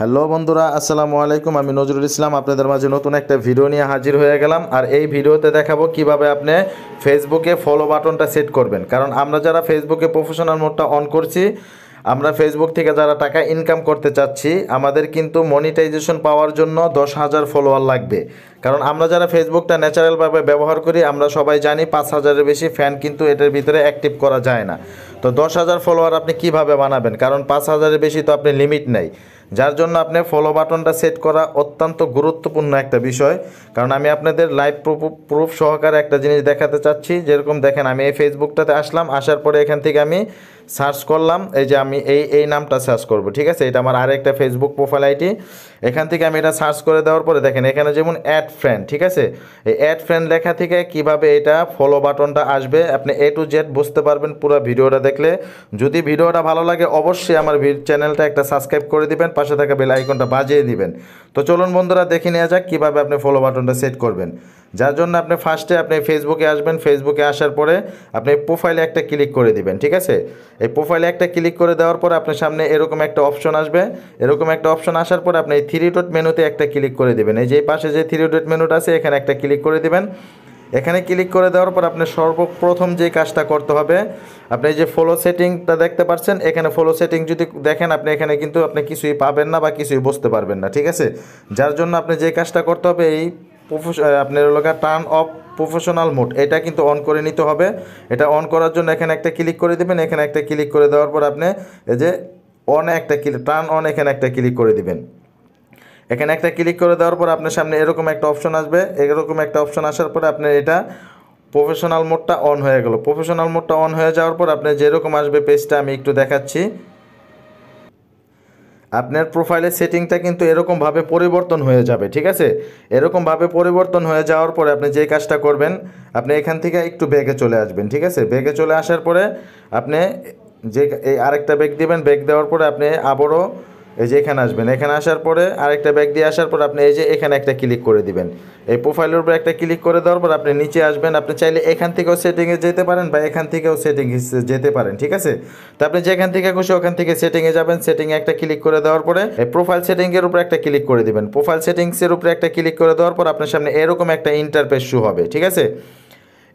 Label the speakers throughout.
Speaker 1: hello বন্ধুরা আসসালামু আলাইকুম আমি নজরুল ইসলাম আপনাদের মাঝে নতুন একটা ভিডিও নিয়ে হাজির হয়ে গেলাম আর এই ভিডিওতে দেখাবো কিভাবে আপনি ফেসবুকে ফলো বাটনটা সেট করবেন কারণ আমরা যারা ফেসবুকে প্রফেশনাল মোডটা অন করছি আমরা ফেসবুক থেকে যারা টাকা ইনকাম করতে চাচ্ছি আমাদের কিন্তু মনিটাইজেশন পাওয়ার জন্য দশ হাজার ফলোয়ার লাগবে কারণ আমরা যারা ফেসবুকটা ন্যাচারালভাবে ব্যবহার করি আমরা সবাই জানি পাঁচ হাজারের বেশি ফ্যান কিন্তু এটার ভিতরে অ্যাক্টিভ করা যায় না তো দশ হাজার ফলোয়ার আপনি কিভাবে বানাবেন কারণ পাঁচ হাজারের বেশি তো আপনি লিমিট নেই যার জন্য আপনি ফলো বাটনটা সেট করা অত্যন্ত গুরুত্বপূর্ণ একটা বিষয় কারণ আমি আপনাদের লাইভ প্রুফ সহকারে একটা জিনিস দেখাতে চাচ্ছি যেরকম দেখেন আমি এই ফেসবুকটাতে আসলাম আসার পরে এখান থেকে আমি সার্চ করলাম এই যে আমি এই এই নামটা সার্চ করব ঠিক আছে এটা আমার আরেকটা ফেসবুক প্রোফাইল আইডি এখান থেকে আমি এটা সার্চ করে দেওয়ার পরে দেখেন এখানে যেমন অ্যাড ফ্রেন্ড ঠিক আছে এই অ্যাড ফ্রেন্ড লেখা থেকে কিভাবে এটা ফলো বাটনটা আসবে আপনি এ টু জেড বুঝতে পারবেন পুরো ভিডিওটা দেখলে যদি ভিডিওটা ভালো লাগে অবশ্যই আমার চ্যানেলটা একটা সাবস্ক্রাইব করে দিবেন পাশে থাকা বেল আইকনটা বাজিয়ে দিবেন তো চলুন বন্ধুরা দেখে নেওয়া যাক কীভাবে আপনি ফলো বাটনটা সেট করবেন যার জন্য আপনি ফার্স্টে আপনি ফেসবুকে আসবেন ফেসবুকে আসার পরে আপনি প্রোফাইলে একটা ক্লিক করে দিবেন ঠিক আছে এই প্রোফাইলে একটা ক্লিক করে দেওয়ার পর আপনার সামনে এরকম একটা অপশন আসবে এরকম একটা অপশন আসার পর আপনি এই থ্রি ডট মেনুতে একটা ক্লিক করে দেবেন এই যে পাশে যে থ্রি ডট মেনুটা আছে এখানে একটা ক্লিক করে দেবেন এখানে ক্লিক করে দেওয়ার পর আপনি সর্বপ্রথম যে কাজটা করতে হবে আপনি যে ফলো সেটিংটা দেখতে পাচ্ছেন এখানে ফলো সেটিং যদি দেখেন আপনি এখানে কিন্তু আপনি কিছুই পাবেন না বা কিছুই বুঝতে পারবেন না ঠিক আছে যার জন্য আপনি যে কাজটা করতে হবে এই আপনার এলাকা টার্ন অফ প্রফেশনাল মোড এটা কিন্তু অন করে নিতে হবে এটা অন করার জন্য এখানে একটা ক্লিক করে দেবেন এখানে একটা ক্লিক করে দেওয়ার পর আপনি এই যে অন একটা ক্লিক টার্ন অন এখানে একটা ক্লিক করে দিবেন এখানে একটা ক্লিক করে দেওয়ার পর আপনার সামনে এরকম একটা অপশন আসবে এরকম একটা অপশন আসার পরে আপনি এটা প্রফেশনাল মোডটা অন হয়ে গেল প্রফেশনাল মোডটা অন হয়ে যাওয়ার পর আপনি যেরকম আসবে পেজটা আমি একটু দেখাচ্ছি আপনার প্রোফাইলের সেটিংটা কিন্তু এরকমভাবে পরিবর্তন হয়ে যাবে ঠিক আছে এরকমভাবে পরিবর্তন হয়ে যাওয়ার পরে আপনি যে কাজটা করবেন আপনি এখান থেকে একটু বেগে চলে আসবেন ঠিক আছে বেগে চলে আসার পরে আপনি যে এই আরেকটা বেগ দেবেন বেগ দেওয়ার পরে আপনি আবারও এই যে এখানে আসবেন এখানে আসার পরে আরেকটা ব্যাগ দিয়ে আসার পর আপনি এই যে এখানে একটা ক্লিক করে দিবেন এই প্রোফাইলের উপর একটা ক্লিক করে দেওয়ার পর আপনি নিচে আসবেন আপনি চাইলে এখান থেকেও সেটিংয়ে যেতে পারেন বা এখান থেকেও সেটিংয়ে যেতে পারেন ঠিক আছে তো আপনি যেখান থেকে খুশি ওখান থেকে সেটিংয়ে যাবেন সেটিংয়ে একটা ক্লিক করে দেওয়ার পরে এই প্রোফাইল সেটিংয়ের উপর একটা ক্লিক করে দিবেন প্রোফাইল সেটিংসের উপরে একটা ক্লিক করে দেওয়ার পর আপনার সামনে এরকম একটা ইন্টারপেস শু হবে ঠিক আছে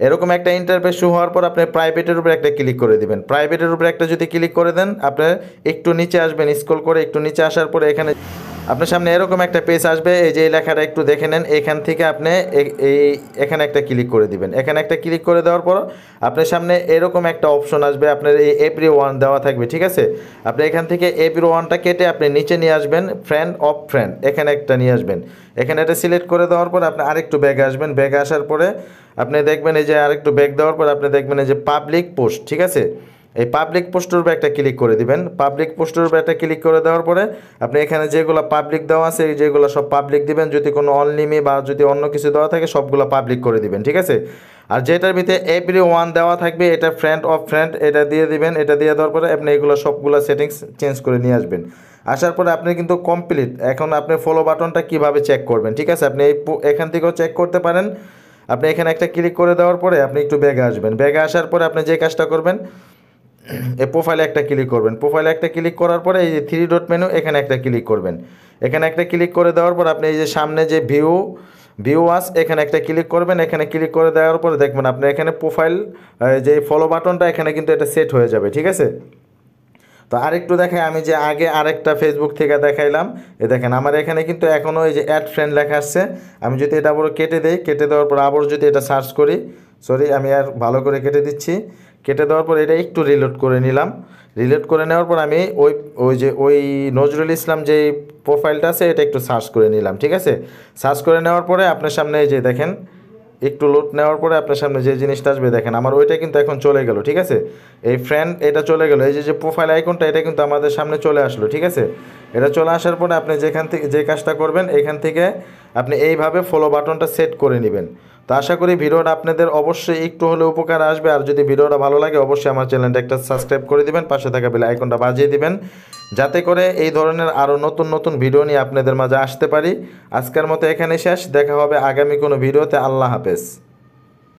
Speaker 1: এরকম একটা ইন্টারফেস শু হওয়ার পর আপনি প্রাইভেটের উপরে একটা ক্লিক করে দিবেন প্রাইভেটের উপরে একটা যদি ক্লিক করে দেন আপনি একটু নিচে আসবেন স্কুল করে একটু নিচে আসার পরে এখানে আপনার সামনে এরকম একটা পেজ আসবে এই যে লেখাটা একটু দেখে নেন এখান থেকে আপনি এই এখানে একটা ক্লিক করে দিবেন এখানে একটা ক্লিক করে দেওয়ার পর আপনার সামনে এরকম একটা অপশন আসবে আপনার এই এপ্রি ওয়ান দেওয়া থাকবে ঠিক আছে আপনি এখান থেকে এপ্রি ওয়ানটা কেটে আপনি নিচে নিয়ে আসবেন ফ্রেন্ড অফ ফ্রেন্ড এখানে একটা নিয়ে আসবেন এখানে এটা সিলেক্ট করে দেওয়ার পর আপনি আরেকটু ব্যাগে আসবেন ব্যাগে আসার পরে আপনি দেখবেন এই যে আরেকটু ব্যাগ দেওয়ার পর আপনি দেখবেন এই যে পাবলিক পোস্ট ঠিক আছে এই পাবলিক পোস্টের উপরে একটা ক্লিক করে দিবেন পাবলিক পোস্টের উপরে একটা ক্লিক করে দেওয়ার পরে আপনি এখানে যেগুলো পাবলিক দেওয়া আছে এই যেগুলো সব পাবলিক দিবেন যদি কোনো অনলিমি বা যদি অন্য কিছু দেওয়া থাকে সবগুলো পাবলিক করে দিবেন ঠিক আছে আর যেটার ভিতরে এভরি ওয়ান দেওয়া থাকবে এটা ফ্রেন্ড অফ ফ্রেন্ড এটা দিয়ে দিবেন এটা দিয়ে দেওয়ার পরে আপনি এগুলো সবগুলো সেটিংস চেঞ্জ করে নিয়ে আসবেন আসার পরে আপনি কিন্তু কমপ্লিট এখন আপনি ফলো বাটনটা কিভাবে চেক করবেন ঠিক আছে আপনি এই এখান থেকেও চেক করতে পারেন আপনি এখানে একটা ক্লিক করে দেওয়ার পরে আপনি একটু ব্যাগে আসবেন ব্যাগে আসার পরে আপনি যে কাজটা করবেন এই প্রোফাইলে একটা ক্লিক করবেন প্রোফাইলে একটা ক্লিক করার পরে এই যে থ্রি ডট মেনু এখানে একটা ক্লিক করবেন এখানে একটা ক্লিক করে দেওয়ার পর আপনি এই যে সামনে যে ভিউ ভিউ আস এখানে একটা ক্লিক করবেন এখানে ক্লিক করে দেওয়ার পরে দেখবেন আপনি এখানে প্রোফাইল যে ফলো বাটনটা এখানে কিন্তু এটা সেট হয়ে যাবে ঠিক আছে তো আরেকটু দেখাই আমি যে আগে আরেকটা ফেসবুক থেকে দেখাইলাম এ দেখেন আমার এখানে কিন্তু এখনও এই যে অ্যাড ফ্রেন্ড লেখা আসছে আমি যদি এটা আবার কেটে দেই কেটে দেওয়ার পর আবার যদি এটা সার্চ করি সরি আমি আর ভালো করে কেটে দিচ্ছি কেটে দেওয়ার পর এটা একটু রিলোড করে নিলাম রিলোড করে নেওয়ার পর আমি ওই ওই যে ওই নজরুল ইসলাম যে প্রোফাইলটা আছে এটা একটু সার্চ করে নিলাম ঠিক আছে সার্চ করে নেওয়ার পরে আপনার সামনে এই যে দেখেন একটু লোড নেওয়ার পরে আপনার সামনে যে জিনিসটা আসবে দেখেন আমার ওইটা কিন্তু এখন চলে গেল ঠিক আছে এই ফ্রেন্ড এটা চলে গেল এই যে যে প্রোফাইল আইকনটা এটা কিন্তু আমাদের সামনে চলে আসলো ঠিক আছে এটা চলে আসার পরে আপনি যেখান থেকে যে কাজটা করবেন এখান থেকে আপনি এইভাবে ফলো বাটনটা সেট করে নেবেন তো আশা করি ভিডিওটা আপনাদের অবশ্যই একটু হলে উপকার আসবে আর যদি ভিডিওটা ভালো লাগে অবশ্যই আমার চ্যানেলটা একটা সাবস্ক্রাইব করে দিবেন পাশে থাকা বেলে আইকনটা বাজিয়ে দিবেন যাতে করে এই ধরনের আরও নতুন নতুন ভিডিও নিয়ে আপনাদের মাঝে আসতে পারি আজকের মতো এখানে শেষ দেখা হবে আগামী কোনো ভিডিওতে আল্লাহ হাফেজ